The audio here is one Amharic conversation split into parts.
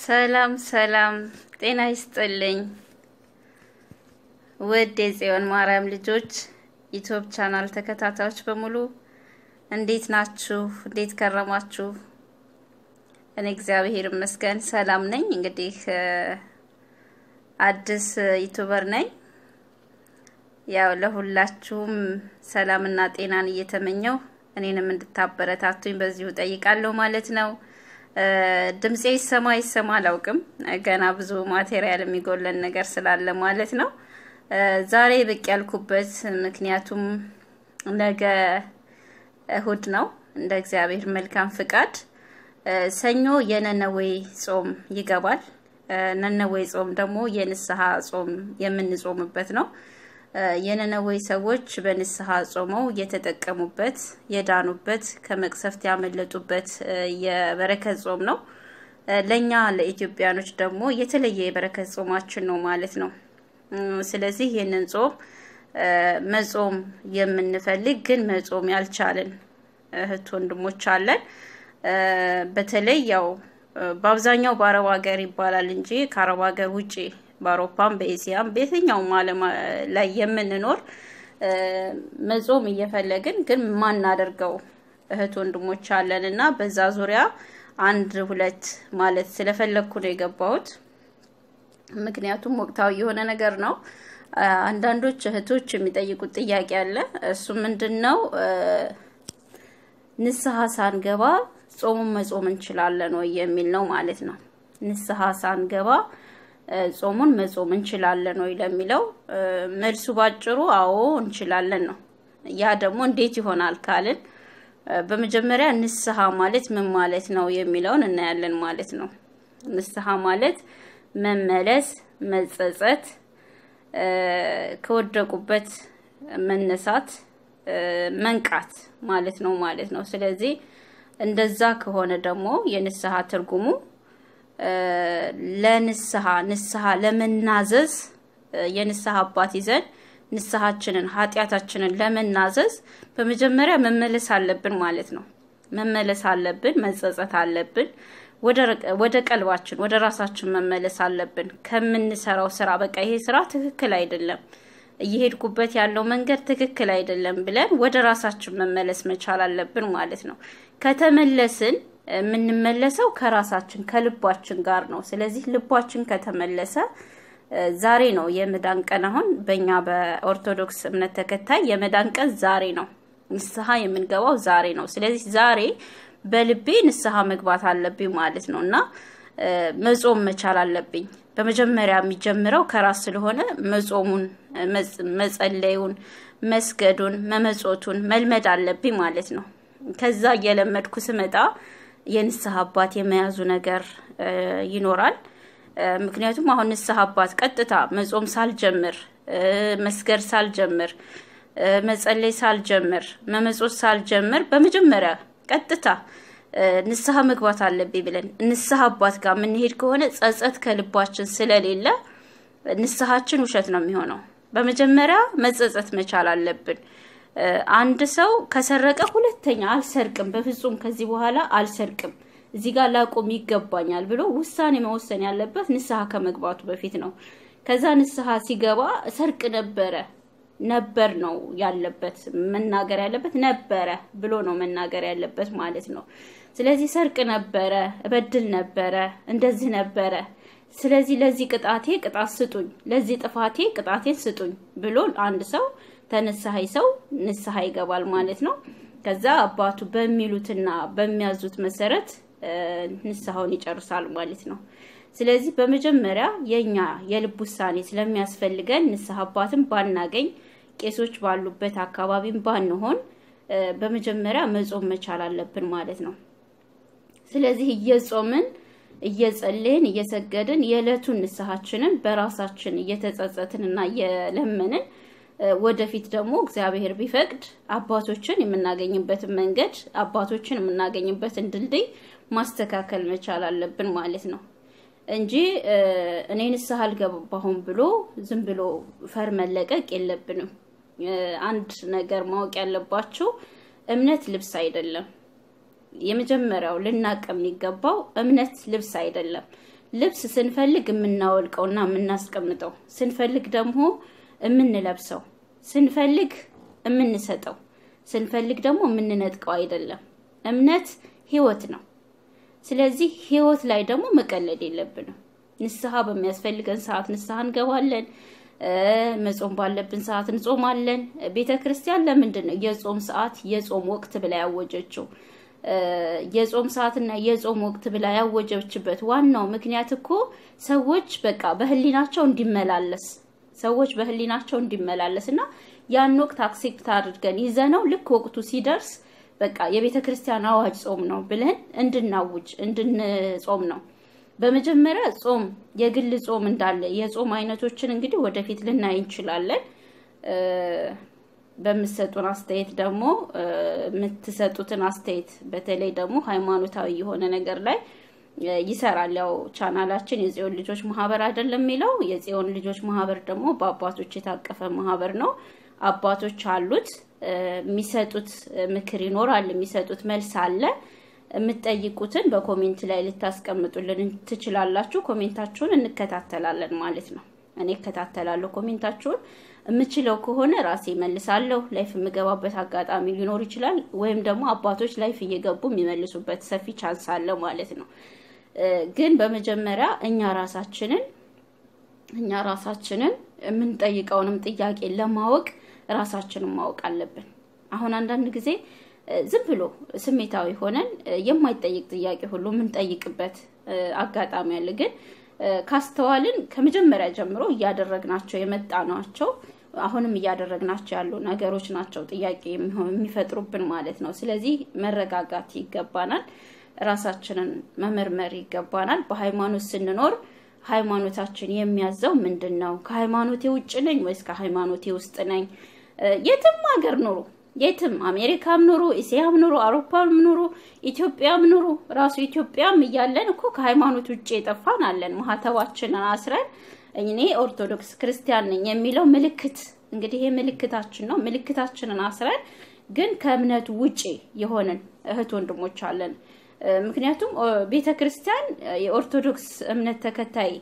ሰላም ሰላም፣ ጤና ይስጥልኝ ውድ የጽዮን ማርያም ልጆች ዩቲዩብ ቻናል ተከታታዮች በሙሉ እንዴት ናችሁ? እንዴት ከረማችሁ? እኔ እግዚአብሔር ይመስገን ሰላም ነኝ። እንግዲህ አዲስ ዩቲዩበር ነኝ። ያው ለሁላችሁም ሰላምና ጤናን እየተመኘው እኔንም እንድታበረታቱኝ በዚሁ ጠይቃለሁ ማለት ነው። ድምፄ ይሰማ ይሰማ አላውቅም። ገና ብዙ ማቴሪያል የሚጎለን ነገር ስላለ ማለት ነው። ዛሬ ብቅ ያልኩበት ምክንያቱም ነገ እሁድ ነው፣ እንደ እግዚአብሔር መልካም ፍቃድ ሰኞ የነነዌ ጾም ይገባል። ነነዌ ጾም ደግሞ የንስሐ ጾም የምንጾምበት ነው። የነነዌ ሰዎች በንስሐ ጾመው የተጠቀሙበት የዳኑበት ከመቅሰፍት ያመለጡበት የበረከት ጾም ነው። ለእኛ ለኢትዮጵያኖች ደግሞ የተለየ የበረከት ጾማችን ነው ማለት ነው። ስለዚህ ይህንን ጾም መጾም የምንፈልግ ግን መጾም ያልቻለን እህት ወንድሞች አለን። በተለይ ያው በአብዛኛው በአረብ ሀገር ይባላል እንጂ ከአረብ ሀገር ውጭ በአውሮፓም በኤሲያም በየትኛውም ዓለም ላይ የምንኖር መጾም እየፈለግን ግን ማናደርገው እህት ወንድሞች አለን እና በዛ ዙሪያ አንድ ሁለት ማለት ስለፈለግኩ ነው የገባሁት። ምክንያቱም ወቅታዊ የሆነ ነገር ነው። አንዳንዶች እህቶች የሚጠይቁት ጥያቄ አለ። እሱ ምንድን ነው? ንስሐ ሳንገባ ጾሙን መጾም እንችላለን ወይ የሚል ነው ማለት ነው። ንስሐ ሳንገባ ጾሙን መጾም እንችላለን ወይ ለሚለው መልሱ ባጭሩ አዎ እንችላለን ነው። ያ ደግሞ እንዴት ይሆናል ካልን በመጀመሪያ ንስሐ ማለት ምን ማለት ነው የሚለውን እናያለን ማለት ነው። ንስሐ ማለት መመለስ፣ መጸጸት፣ ከወደቁበት መነሳት፣ መንቃት ማለት ነው ማለት ነው። ስለዚህ እንደዛ ከሆነ ደግሞ የንስሐ ትርጉሙ ለንስሐ ንስሐ ለመናዘዝ የንስሐ አባት ይዘን ንስሐችንን ኃጢአታችንን ለመናዘዝ በመጀመሪያ መመለስ አለብን ማለት ነው። መመለስ አለብን፣ መጸጸት አለብን። ወደ ቀልባችን ወደ ራሳችን መመለስ አለብን። ከምንሰራው ስራ በቃ ይሄ ስራ ትክክል አይደለም፣ እየሄድኩበት ያለው መንገድ ትክክል አይደለም ብለን ወደ ራሳችን መመለስ መቻል አለብን ማለት ነው። ከተመለስን የምንመለሰው ከራሳችን ከልባችን ጋር ነው። ስለዚህ ልባችን ከተመለሰ ዛሬ ነው የመዳን ቀን። አሁን በእኛ በኦርቶዶክስ እምነት ተከታይ የመዳን ቀን ዛሬ ነው። ንስሐ የምንገባው ዛሬ ነው። ስለዚህ ዛሬ በልቤ ንስሐ መግባት አለብኝ ማለት ነው እና መጾም መቻል አለብኝ። በመጀመሪያ የሚጀምረው ከራስ ስለሆነ መጾሙን፣ መጸለዩን፣ መስገዱን፣ መመጾቱን መልመድ አለብኝ ማለት ነው። ከዛ እየለመድኩ ስመጣ የንስሐ አባት የመያዙ ነገር ይኖራል። ምክንያቱም አሁን ንስሐ አባት ቀጥታ መጾም ሳልጀምር፣ መስገድ ሳልጀምር፣ መጸለይ ሳልጀምር፣ መመጾት ሳልጀምር በመጀመሪያ ቀጥታ ንስሐ መግባት አለብኝ ብለን ንስሐ አባት ጋር የምንሄድ ከሆነ ጸጸት ከልባችን ስለሌለ ንስሐችን ውሸት ነው የሚሆነው። በመጀመሪያ መጸጸት መቻል አለብን። አንድ ሰው ከሰረቀ ሁለተኛ አልሰርቅም፣ በፍጹም ከዚህ በኋላ አልሰርቅም፣ እዚህ ጋር ላቆም ይገባኛል ብሎ ውሳኔ መወሰን ያለበት ንስሐ ከመግባቱ በፊት ነው። ከዛ ንስሐ ሲገባ ሰርቅ ነበረ ነበር ነው ያለበት መናገር ያለበት ነበረ ብሎ ነው መናገር ያለበት ማለት ነው። ስለዚህ ሰርቅ ነበረ፣ እበድል ነበረ፣ እንደዚህ ነበረ ስለዚህ ለዚህ ቅጣቴ ቅጣት ስጡኝ፣ ለዚህ ጥፋቴ ቅጣቴን ስጡኝ ብሎ አንድ ሰው ተንስሐይ ሰው ንስሐ ይገባል ማለት ነው። ከዛ አባቱ በሚሉትና በሚያዙት መሰረት ንስሐውን ይጨርሳል ማለት ነው። ስለዚህ በመጀመሪያ የኛ የልብ ውሳኔ ስለሚያስፈልገን ንስሐ አባትን ባናገኝ ቄሶች ባሉበት አካባቢም ባንሆን በመጀመሪያ መጾም መቻል አለብን ማለት ነው። ስለዚህ እየጾምን እየጸለይን እየሰገድን የዕለቱን ንስሐችንን በራሳችን እና እየለመንን ወደፊት ደግሞ እግዚአብሔር ቢፈቅድ አባቶችን የምናገኝበትን መንገድ አባቶችን የምናገኝበትን ድልድይ ማስተካከል መቻል አለብን ማለት ነው እንጂ እኔ ንስሐ አልገባሁም ብሎ ዝም ብሎ ፈር መለቀቅ የለብንም። አንድ ነገር ማወቅ ያለባችሁ እምነት ልብስ አይደለም። የመጀመሪያው ልናቅ የሚገባው እምነት ልብስ አይደለም። ልብስ ስንፈልግ የምናወልቀውና የምናስቀምጠው ስንፈልግ ደግሞ የምንለብሰው ስንፈልግ የምንሰጠው ስንፈልግ ደግሞ የምንነጥቀው አይደለም። እምነት ህይወት ነው። ስለዚህ ህይወት ላይ ደግሞ መቀለድ የለብንም። ንስሐ በሚያስፈልገን ሰዓት ንስሐ እንገባለን። መጾም ባለብን ሰዓት እንጾማለን። ቤተ ክርስቲያን ለምንድን ነው የጾም ሰዓት የጾም ወቅት ብላ ያወጀችው? የጾም ሰዓትና የጾም ወቅት ብላ ያወጀችበት ዋናው ምክንያት እኮ ሰዎች በቃ በህሊናቸው እንዲመላለስ ሰዎች በህሊናቸው እንዲመላለስ እና ያን ወቅት አክሴፕት አድርገን ይዘነው ልክ ወቅቱ ሲደርስ በቃ የቤተ ክርስቲያን አዋጅ ጾም ነው ብለን እንድናውጅ እንድንጾም ነው። በመጀመሪያ ጾም የግል ጾም እንዳለ የጾም አይነቶችን እንግዲህ ወደፊት ልናይ እንችላለን። በምትሰጡን አስተያየት ደግሞ የምትሰጡትን አስተያየት በተለይ ደግሞ ሃይማኖታዊ የሆነ ነገር ላይ ይሰራል። ያው ቻናላችን የጽዮን ልጆች ማህበር አይደለም የሚለው የጽዮን ልጆች ማህበር ደግሞ በአባቶች የታቀፈ ማህበር ነው። አባቶች አሉት፣ የሚሰጡት ምክር ይኖራል፣ የሚሰጡት መልስ አለ። የምትጠይቁትን በኮሜንት ላይ ልታስቀምጡልን ትችላላችሁ። ኮሜንታችሁን እንከታተላለን ማለት ነው። እኔ እከታተላለሁ ኮሜንታችሁን። የምችለው ከሆነ ራሴ መልሳለሁ። ላይፍ የምገባበት አጋጣሚ ሊኖር ይችላል፣ ወይም ደግሞ አባቶች ላይፍ እየገቡ የሚመልሱበት ሰፊ ቻንስ አለ ማለት ነው። ግን በመጀመሪያ እኛ ራሳችንን እኛ ራሳችንን የምንጠይቀውንም ጥያቄ ለማወቅ ራሳችንን ማወቅ አለብን። አሁን አንዳንድ ጊዜ ዝም ብሎ ስሜታዊ ሆነን የማይጠይቅ ጥያቄ ሁሉ የምንጠይቅበት አጋጣሚ አለ። ግን ካስተዋልን ከመጀመሪያ ጀምሮ እያደረግናቸው የመጣ ናቸው አሁንም እያደረግናቸው ያሉ ነገሮች ናቸው ጥያቄ የሚፈጥሩብን ማለት ነው። ስለዚህ መረጋጋት ይገባናል። ራሳችንን መመርመር ይገባናል። በሃይማኖት ስንኖር ሃይማኖታችን የሚያዘው ምንድን ነው? ከሃይማኖቴ ውጭ ነኝ ወይስ ከሃይማኖቴ ውስጥ ነኝ? የትም ሀገር ኑሩ፣ የትም አሜሪካም ኑሩ፣ እስያም ኑሩ፣ አውሮፓም ኑሩ፣ ኢትዮጵያም ኑሩ። ራሱ ኢትዮጵያም እያለን እኮ ከሃይማኖት ውጭ የጠፋን አለን። ማህተባችንን አስረን እኔ ኦርቶዶክስ ክርስቲያን ነኝ የሚለው ምልክት እንግዲህ ይሄ ምልክታችን ነው። ምልክታችንን አስረን ግን ከእምነቱ ውጪ የሆንን እህት ወንድሞች አለን። ምክንያቱም ቤተ ክርስቲያን የኦርቶዶክስ እምነት ተከታይ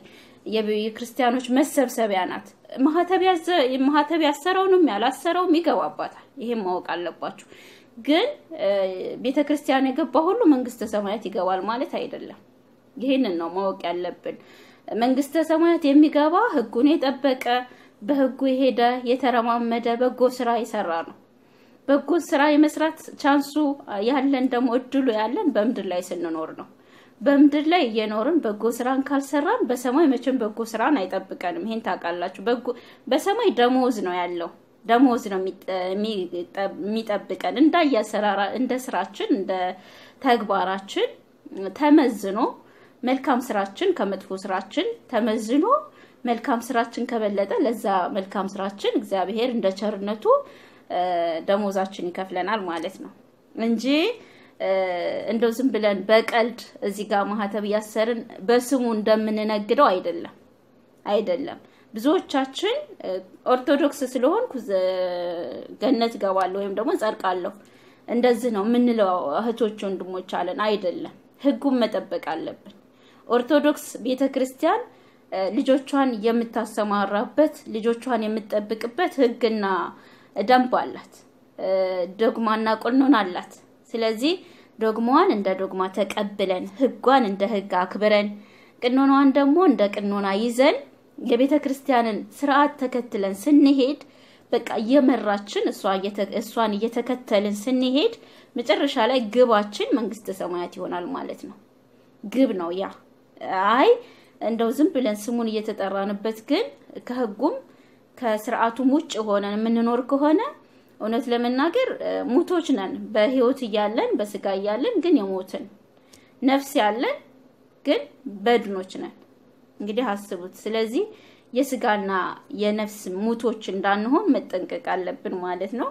የክርስቲያኖች መሰብሰቢያ ናት። ማህተብ ያሰረውንም ያላሰረውም ይገባባታል። ይሄም ማወቅ አለባችሁ። ግን ቤተ ክርስቲያን የገባ ሁሉ መንግስተ ሰማያት ይገባል ማለት አይደለም። ይህንን ነው ማወቅ ያለብን። መንግስተ ሰማያት የሚገባ ህጉን የጠበቀ በህጉ የሄደ የተረማመደ በጎ ስራ የሰራ ነው። በጎ ስራ የመስራት ቻንሱ ያለን ደግሞ እድሉ ያለን በምድር ላይ ስንኖር ነው። በምድር ላይ እየኖርን በጎ ስራን ካልሰራን በሰማይ መቼም በጎ ስራን አይጠብቀንም። ይሄን ታውቃላችሁ። በሰማይ ደሞዝ ነው ያለው ደሞዝ ነው የሚጠብቀን። እንዳያሰራራ እንደ ስራችን እንደ ተግባራችን ተመዝኖ መልካም ስራችን ከመጥፎ ስራችን ተመዝኖ መልካም ስራችን ከበለጠ ለዛ መልካም ስራችን እግዚአብሔር እንደ ቸርነቱ ደሞዛችን ይከፍለናል ማለት ነው እንጂ እንደው ዝም ብለን በቀልድ እዚህ ጋር ማህተብ እያሰርን በስሙ እንደምንነግደው አይደለም አይደለም። ብዙዎቻችን ኦርቶዶክስ ስለሆንኩ ገነት ገባለሁ ወይም ደግሞ ጸድቃለሁ እንደዚህ ነው የምንለው እህቶች ወንድሞች አለን። አይደለም፣ ህጉን መጠበቅ አለብን። ኦርቶዶክስ ቤተ ክርስቲያን ልጆቿን የምታሰማራበት ልጆቿን የምትጠብቅበት ህግና ደንብ አላት፣ ዶግማና ቁኖን አላት። ስለዚህ ዶግማዋን እንደ ዶግማ ተቀብለን ህጓን እንደ ህግ አክብረን ቅኖናዋን ደግሞ እንደ ቅኖና ይዘን የቤተ ክርስቲያንን ስርዓት ተከትለን ስንሄድ በቃ እየመራችን እሷን እየተከተልን ስንሄድ መጨረሻ ላይ ግባችን መንግስተ ሰማያት ይሆናል ማለት ነው። ግብ ነው ያ። አይ እንደው ዝም ብለን ስሙን እየተጠራንበት ግን ከህጉም ከስርዓቱም ውጭ ሆነን የምንኖር ከሆነ እውነት ለመናገር ሙቶች ነን። በህይወት እያለን በስጋ እያለን ግን የሞትን ነፍስ ያለን ግን በድኖች ነን። እንግዲህ አስቡት። ስለዚህ የስጋና የነፍስ ሙቶች እንዳንሆን መጠንቀቅ አለብን ማለት ነው።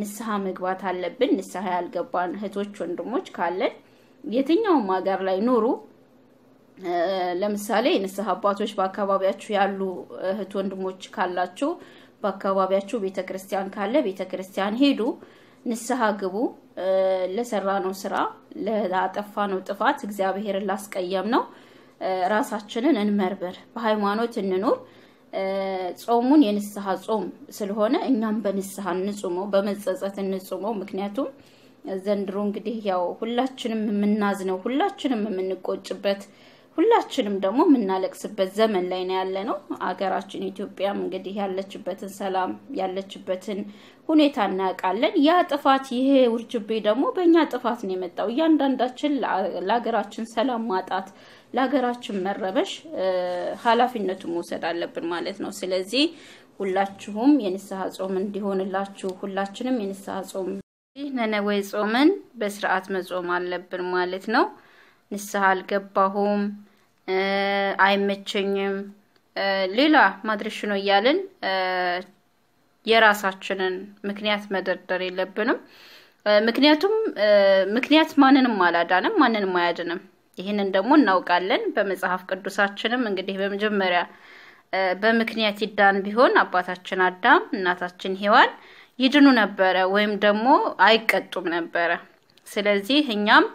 ንስሐ መግባት አለብን። ንስሐ ያልገባን እህቶች፣ ወንድሞች ካለን የትኛውም ሀገር ላይ ኑሩ ለምሳሌ የንስሐ አባቶች በአካባቢያችሁ ያሉ እህት ወንድሞች ካላችሁ በአካባቢያችሁ ቤተ ክርስቲያን ካለ ቤተ ክርስቲያን ሄዱ፣ ንስሐ ግቡ። ለሰራ ነው ስራ ለጠፋ ነው ጥፋት እግዚአብሔርን ላስቀየም ነው ራሳችንን እንመርምር፣ በሃይማኖት እንኑር። ጾሙን የንስሐ ጾም ስለሆነ እኛም በንስሐ እንጹመው፣ በመጸጸት እንጹመው። ምክንያቱም ዘንድሮ እንግዲህ ያው ሁላችንም የምናዝነው ሁላችንም የምንቆጭበት ሁላችንም ደግሞ የምናለቅስበት ዘመን ላይ ነው ያለ ነው። አገራችን ኢትዮጵያም እንግዲህ ያለችበትን ሰላም ያለችበትን ሁኔታ እናውቃለን። ያ ጥፋት ይሄ ውርጅቤ ደግሞ በእኛ ጥፋት ነው የመጣው። እያንዳንዳችን ለሀገራችን ሰላም ማጣት፣ ለሀገራችን መረበሽ ሀላፊነቱ መውሰድ አለብን ማለት ነው። ስለዚህ ሁላችሁም የንስሐ ጾም እንዲሆንላችሁ ሁላችንም የንስሐ ጾም ነነዌ ጾምን በስርዓት መጾም አለብን ማለት ነው። ንስሐ አልገባሁም፣ አይመቸኝም፣ ሌላ ማድረሽ ነው እያልን የራሳችንን ምክንያት መደርደር የለብንም። ምክንያቱም ምክንያት ማንንም አላዳንም፣ ማንንም አያድንም። ይህንን ደግሞ እናውቃለን። በመጽሐፍ ቅዱሳችንም እንግዲህ በመጀመሪያ በምክንያት ይዳን ቢሆን አባታችን አዳም እናታችን ሔዋን ይድኑ ነበረ ወይም ደግሞ አይቀጡም ነበረ። ስለዚህ እኛም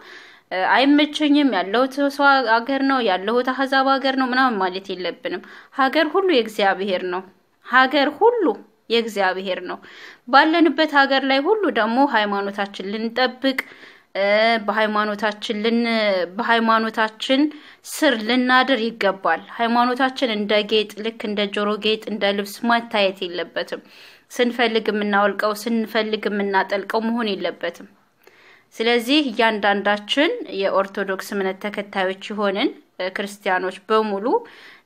አይመቸኝም፣ ያለሁት ሰው ሀገር ነው፣ ያለሁት አህዛብ ሀገር ነው ምናምን ማለት የለብንም። ሀገር ሁሉ የእግዚአብሔር ነው። ሀገር ሁሉ የእግዚአብሔር ነው። ባለንበት ሀገር ላይ ሁሉ ደግሞ ሃይማኖታችን ልንጠብቅ በሃይማኖታችን ልን በሃይማኖታችን ስር ልናድር ይገባል። ሃይማኖታችን እንደ ጌጥ ልክ እንደ ጆሮ ጌጥ እንደ ልብስ ማታየት የለበትም። ስንፈልግ የምናወልቀው ስንፈልግ የምናጠልቀው መሆን የለበትም። ስለዚህ እያንዳንዳችን የኦርቶዶክስ እምነት ተከታዮች የሆንን ክርስቲያኖች በሙሉ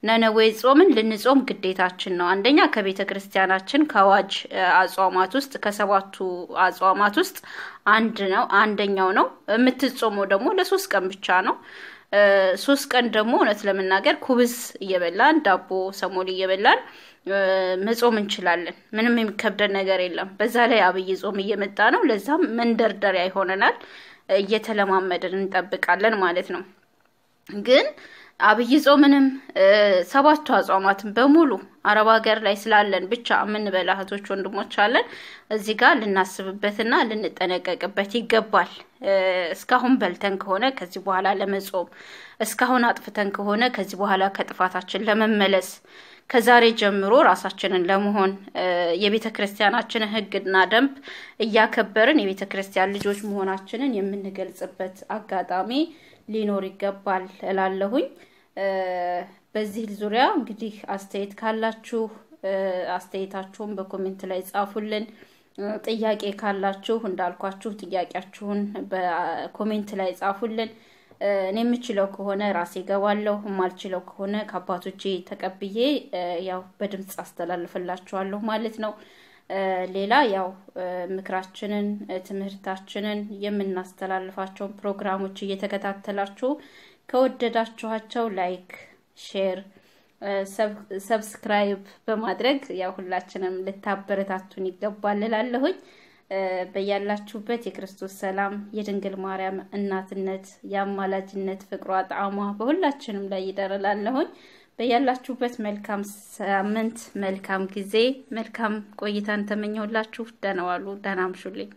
ነነዌ ጾምን ልንጾም ግዴታችን ነው። አንደኛ ከቤተ ክርስቲያናችን ከአዋጅ አጽዋማት ውስጥ ከሰባቱ አጽዋማት ውስጥ አንድ ነው አንደኛው ነው። የምትጾመው ደግሞ ለሶስት ቀን ብቻ ነው። ሶስት ቀን ደግሞ እውነት ለመናገር ኩብዝ እየበላን ዳቦ ሰሞል እየበላን መጾም እንችላለን። ምንም የሚከብደን ነገር የለም። በዛ ላይ አብይ ጾም እየመጣ ነው። ለዛም መንደርደሪያ ይሆነናል። እየተለማመድን እንጠብቃለን ማለት ነው ግን አብይ ጾምንም ሰባቱ አጽዋማትን በሙሉ አረብ ሀገር ላይ ስላለን ብቻ የምንበላ እህቶች ወንድሞች አለን። እዚህ ጋር ልናስብበትና ልንጠነቀቅበት ይገባል። እስካሁን በልተን ከሆነ ከዚህ በኋላ ለመጾም፣ እስካሁን አጥፍተን ከሆነ ከዚህ በኋላ ከጥፋታችን ለመመለስ ከዛሬ ጀምሮ ራሳችንን ለመሆን የቤተ ክርስቲያናችንን ሕግና ደንብ እያከበርን የቤተ ክርስቲያን ልጆች መሆናችንን የምንገልጽበት አጋጣሚ ሊኖር ይገባል እላለሁኝ። በዚህ ዙሪያ እንግዲህ አስተያየት ካላችሁ አስተያየታችሁን በኮሜንት ላይ ጻፉልን። ጥያቄ ካላችሁ እንዳልኳችሁ ጥያቄያችሁን በኮሜንት ላይ ጻፉልን። እኔ የምችለው ከሆነ ራሴ ገባለሁ፣ የማልችለው ከሆነ ከአባቶቼ ተቀብዬ ያው በድምፅ አስተላልፍላችኋለሁ ማለት ነው። ሌላ ያው ምክራችንን ትምህርታችንን የምናስተላልፋቸውን ፕሮግራሞች እየተከታተላችሁ ከወደዳችኋቸው ላይክ፣ ሼር፣ ሰብስክራይብ በማድረግ ያው ሁላችንም ልታበረታቱን ይገባል ላለሁኝ በያላችሁበት የክርስቶስ ሰላም የድንግል ማርያም እናትነት የአማላጅነት ፍቅሯ ጣዕሟ በሁላችንም ላይ ይደረላለሁኝ። በያላችሁበት መልካም ሳምንት፣ መልካም ጊዜ፣ መልካም ቆይታን ተመኘሁላችሁ። ደህና ዋሉ፣ ደህና አምሹልኝ።